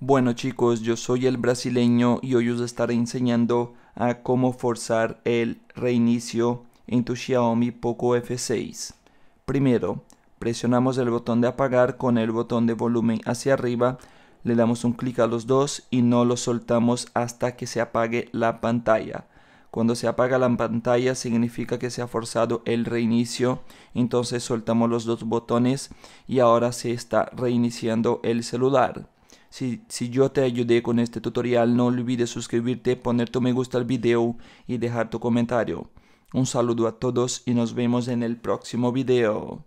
Bueno chicos, yo soy el brasileño y hoy os estaré enseñando a cómo forzar el reinicio en tu Xiaomi Poco F6. Primero, presionamos el botón de apagar con el botón de volumen hacia arriba, le damos un clic a los dos y no lo soltamos hasta que se apague la pantalla. Cuando se apaga la pantalla significa que se ha forzado el reinicio, entonces soltamos los dos botones y ahora se está reiniciando el celular. Si, yo te ayudé con este tutorial, no olvides suscribirte, poner tu me gusta al video y dejar tu comentario. Un saludo a todos y nos vemos en el próximo video.